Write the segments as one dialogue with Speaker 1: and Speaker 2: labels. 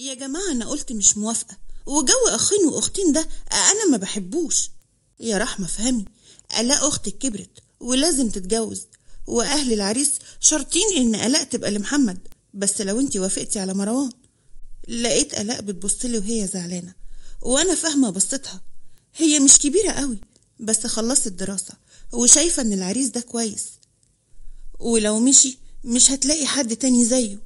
Speaker 1: يا جماعة أنا قلت مش موافقة وجو أخين وأختين ده أنا ما بحبوش يا رحمة فهمي ألاء أختك كبرت ولازم تتجوز وأهل العريس شرطين إن ألاء تبقى لمحمد بس لو أنت وافقتي على مروان لقيت آلاء بتبصلي وهي زعلانة وأنا فاهمة بصتها هي مش كبيرة قوي بس خلصت دراسة وشايفة إن العريس ده كويس ولو مشي مش هتلاقي حد تاني زيه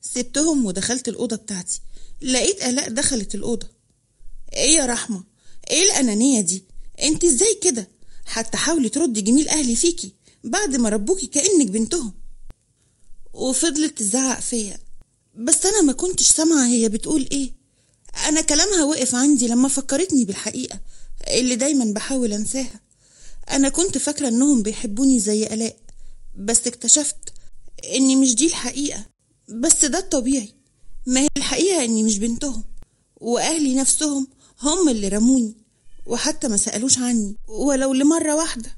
Speaker 1: سبتهم ودخلت الأوضة بتاعتي لقيت آلاء دخلت الأوضة إيه يا رحمة إيه الأنانية دي أنت إزاي كده حتى حاولي تردي جميل أهلي فيكي بعد ما ربوكي كأنك بنتهم وفضلت تزعق فيا بس أنا ما كنتش سامعة هي بتقول إيه أنا كلامها وقف عندي لما فكرتني بالحقيقة اللي دايما بحاول أنساها أنا كنت فاكرة إنهم بيحبوني زي آلاء بس اكتشفت اني مش دي الحقيقة بس ده الطبيعي ما هي الحقيقة إني مش بنتهم وأهلي نفسهم هم اللي رموني وحتى ما سألوش عني ولو لمرة واحدة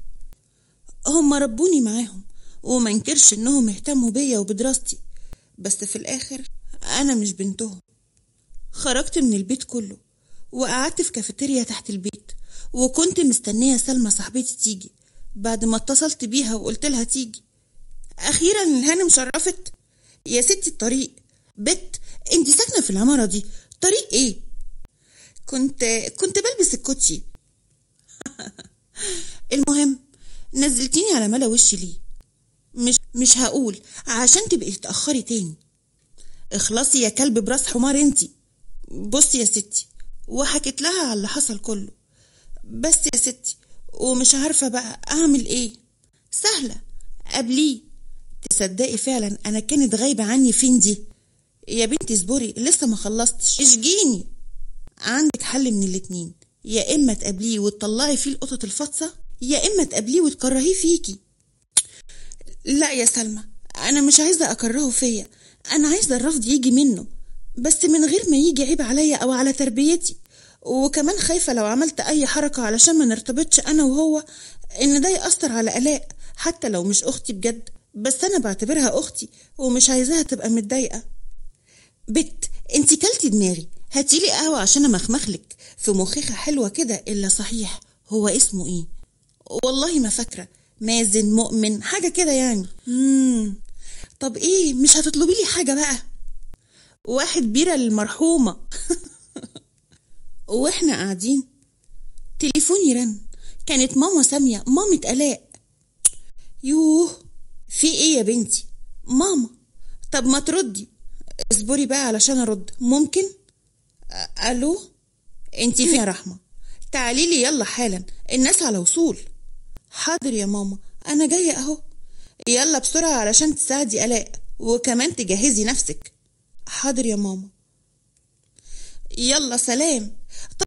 Speaker 1: هم ربوني معاهم وما انكرش إنهم اهتموا بيا وبدراستي بس في الآخر أنا مش بنتهم خرجت من البيت كله وقعدت في كافيتيريا تحت البيت وكنت مستنية سلمى صاحبتي تيجي بعد ما اتصلت بيها وقلت لها تيجي أخيرا الهانم شرفت يا ستي الطريق بت انت ساكنه في العماره دي طريق ايه كنت كنت بلبس الكوتشي المهم نزلتيني على ملا وشي ليه مش مش هقول عشان تبقي تتاخري تاني اخلصي يا كلب براس حمار انتي بصي يا ستي وحكيت لها على اللي حصل كله بس يا ستي ومش عارفة بقى أعمل إيه سهلة قبليه تصدقي فعلا أنا كانت غايبة عني فين دي يا بنتي اصبري لسه ما خلصتش اشجيني عندك حل من الاتنين يا اما تقابليه وتطلعي فيه القطط الفاطسه يا اما تقابليه وتكرهيه فيكي لا يا سلمى انا مش عايزه اكرهه فيا انا عايزه الرفض يجي منه بس من غير ما يجي عيب عليا او على تربيتي وكمان خايفه لو عملت اي حركه علشان ما نرتبطش انا وهو ان ده ياثر على الاء حتى لو مش اختي بجد بس انا بعتبرها اختي ومش عايزاها تبقى متضايقه بت انت كلتي دماغي هاتيلي قهوة عشان امخمخلك في مخيخة حلوة كده إلا صحيح هو اسمه ايه والله ما فاكرة مازن مؤمن حاجة كده يعني مم. طب ايه مش هتطلبي لي حاجة بقى واحد بيرة للمرحومة واحنا قاعدين تليفوني رن كانت ماما سامية مامة آلاء يوه في ايه يا بنتي ماما طب ما تردي اصبري بقى علشان ارد ممكن الو انت فين يا رحمه تعالي لي يلا حالا الناس على وصول حاضر يا ماما انا جايه اهو يلا بسرعه علشان تساعدي الاء وكمان تجهزي نفسك حاضر يا ماما يلا سلام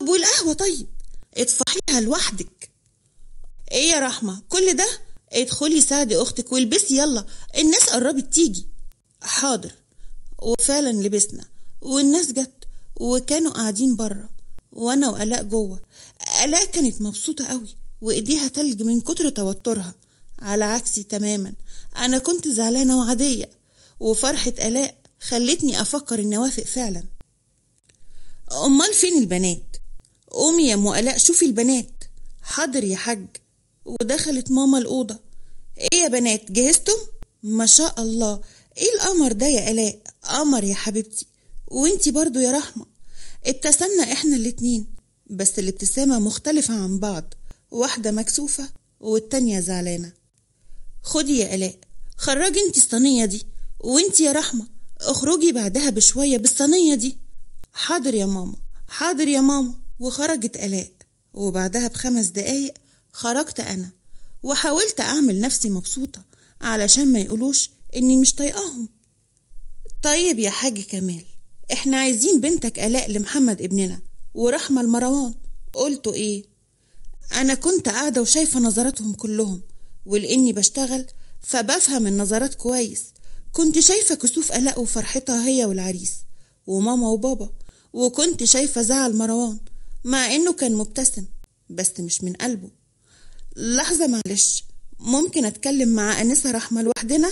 Speaker 1: طب والقهوه طيب اطفحيها لوحدك ايه يا رحمه كل ده ادخلي ساعدي اختك والبسي يلا الناس قربت تيجي حاضر وفعلا لبسنا والناس جت وكانوا قاعدين بره وانا وآلاء جوه آلاء كانت مبسوطة قوي وايديها تلج من كتر توترها على عكسي تماما انا كنت زعلانة وعادية وفرحة آلاء خلتني افكر اني اوافق فعلا امال فين البنات قومي يا ام آلاء شوفي البنات حاضر يا حاج ودخلت ماما الأوضة إيه يا بنات جهزتم؟ ما شاء الله ايه القمر ده يا الاء قمر يا حبيبتي وانتي برضو يا رحمه ابتسمنا احنا الاتنين بس الابتسامه مختلفه عن بعض واحده مكسوفه والتانيه زعلانه خدي يا الاء خرجي انتي الصينيه دي وانتي يا رحمه اخرجي بعدها بشويه بالصينيه دي حاضر يا ماما حاضر يا ماما وخرجت الاء وبعدها بخمس دقايق خرجت انا وحاولت اعمل نفسي مبسوطه علشان ما يقولوش إني مش طايقاهم طيب يا حاج كمال إحنا عايزين بنتك آلاء لمحمد ابننا ورحمة لمروان قلتوا إيه؟ أنا كنت قاعدة وشايفة نظراتهم كلهم ولإني بشتغل فبفهم النظرات كويس كنت شايفة كسوف آلاء وفرحتها هي والعريس وماما وبابا وكنت شايفة زعل مروان مع إنه كان مبتسم بس مش من قلبه لحظة معلش ممكن أتكلم مع أنسة رحمة لوحدنا؟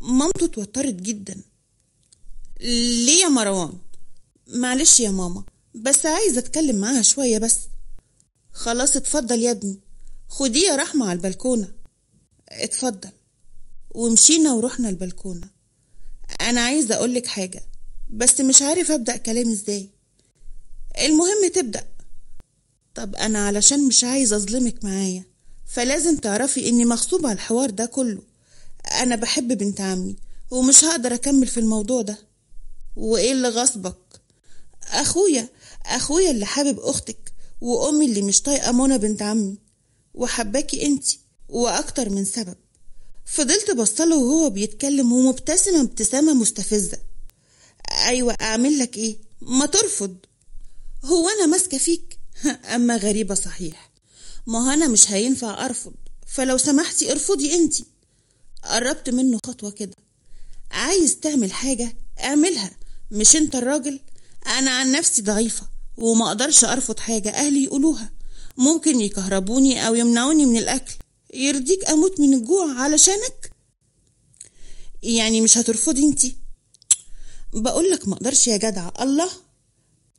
Speaker 1: مامته اتوترت جدا ليه يا مروان معلش يا ماما بس عايزه اتكلم معاها شويه بس خلاص اتفضل يا ابني خديه يا رحمه على البلكونه اتفضل ومشينا ورحنا البلكونه انا عايزه اقولك حاجه بس مش عارف ابدا كلام ازاي المهم تبدا طب انا علشان مش عايزه اظلمك معايا فلازم تعرفي اني مغصوبه على الحوار ده كله أنا بحب بنت عمي ومش هقدر أكمل في الموضوع ده وإيه اللي غصبك أخويا أخويا اللي حابب أختك وأمي اللي مش طايقة منى بنت عمي وحباكي أنتي وأكتر من سبب فضلت بصله وهو بيتكلم ومبتسمة ابتسامة مستفزة أيوة أعمل لك إيه ما ترفض هو أنا ماسكة فيك أما غريبة صحيح ما أنا مش هينفع أرفض فلو سمحتي ارفضي أنتي قربت منه خطوة كده عايز تعمل حاجة اعملها مش انت الراجل انا عن نفسي ضعيفة وما اقدرش ارفض حاجة اهلي يقولوها ممكن يكهربوني او يمنعوني من الاكل يرضيك اموت من الجوع علشانك يعني مش هترفضي انتي بقولك ما اقدرش يا جدع الله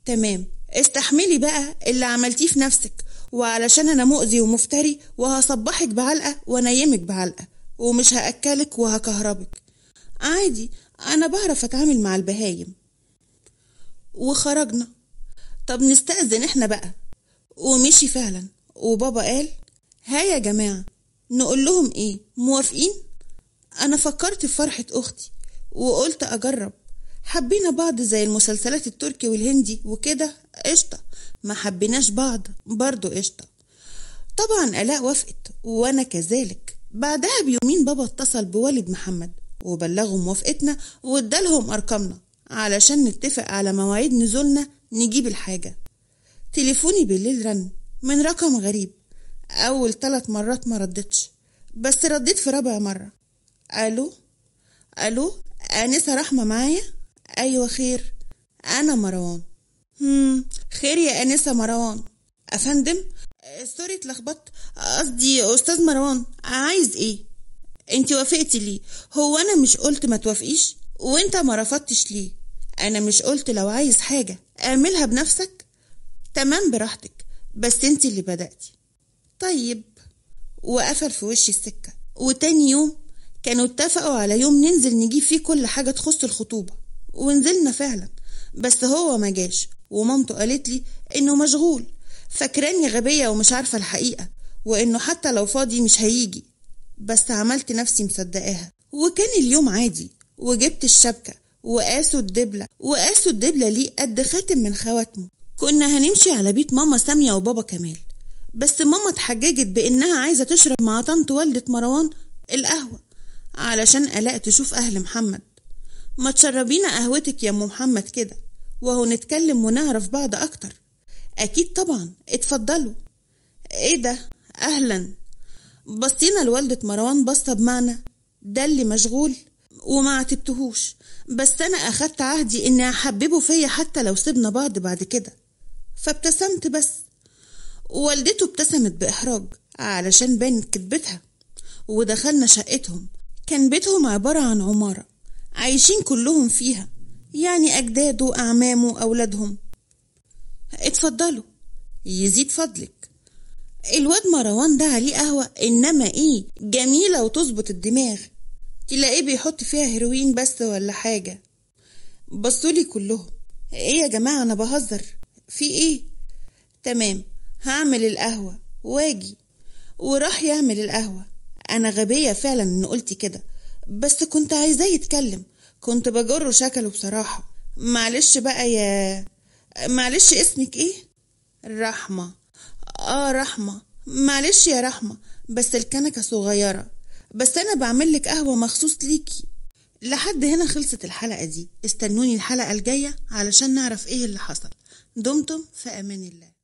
Speaker 1: تمام استحملي بقى اللي عملتيه في نفسك وعلشان انا مؤذي ومفتري وهصبحك بعلقه وانيمك بعلقه ومش هأكلك وهكهربك عادي أنا بعرف أتعامل مع البهايم وخرجنا طب نستأذن إحنا بقى ومشي فعلا وبابا قال ها يا جماعة نقول لهم إيه موافقين؟ أنا فكرت في فرحة أختي وقلت أجرب حبينا بعض زي المسلسلات التركي والهندي وكده قشطة ما حبيناش بعض برضو قشطة طبعا آلاء وافقت وأنا كذلك بعدها بيومين بابا اتصل بوالد محمد وبلغه موافقتنا وادالهم أرقامنا علشان نتفق على مواعيد نزولنا نجيب الحاجة تليفوني بالليل رن من رقم غريب أول ثلاث مرات ما ردتش بس رديت في رابع مرة ألو ألو آنسة رحمة معايا أيوة خير أنا مروان هم خير يا آنسة مروان أفندم آه، سوري اتلخبطت آه، قصدي استاذ مروان عايز ايه انت وافقتي ليه هو انا مش قلت ما توافقيش وانت ما رفضتش ليه انا مش قلت لو عايز حاجه اعملها بنفسك تمام براحتك بس انت اللي بداتي طيب وقفل في وشي السكه وتاني يوم كانوا اتفقوا على يوم ننزل نجيب فيه كل حاجه تخص الخطوبه ونزلنا فعلا بس هو ما جاش ومامته قالت لي انه مشغول فاكراني غبية ومش عارفة الحقيقة وإنه حتى لو فاضي مش هيجي بس عملت نفسي مصدقاها وكان اليوم عادي وجبت الشبكة وقاسوا الدبلة وقاسوا الدبلة ليه قد خاتم من خواتمه كنا هنمشي على بيت ماما سامية وبابا كمال بس ماما اتحججت بإنها عايزة تشرب مع طنط والدة مروان القهوة علشان ألاء تشوف أهل محمد ما تشربينا قهوتك يا أم محمد كده وهو نتكلم ونعرف بعض أكتر أكيد طبعا اتفضلوا ايه ده أهلا بصينا لوالدة مروان بصة بمعنى ده اللي مشغول وما عتبتهوش بس أنا أخدت عهدي إني أحببه فيا حتى لو سيبنا بعض بعد كده فابتسمت بس والدته ابتسمت بإحراج علشان بانت كذبتها ودخلنا شقتهم كان بيتهم عبارة عن عمارة عايشين كلهم فيها يعني أجداده وأعمامه وأولادهم اتفضلوا يزيد فضلك الواد مروان ده عليه قهوة إنما إيه جميلة وتظبط الدماغ تلاقيه بيحط فيها هيروين بس ولا حاجة بصولي كلهم إيه يا جماعة أنا بهزر في إيه تمام هعمل القهوة واجي وراح يعمل القهوة أنا غبية فعلا إن قلت كده بس كنت عايزاه يتكلم كنت بجره شكله بصراحة معلش بقى يا معلش اسمك ايه رحمه اه رحمه معلش يا رحمه بس الكنكه صغيره بس انا بعملك قهوه مخصوص ليكي لحد هنا خلصت الحلقه دي استنوني الحلقه الجايه علشان نعرف ايه اللي حصل دمتم في امان الله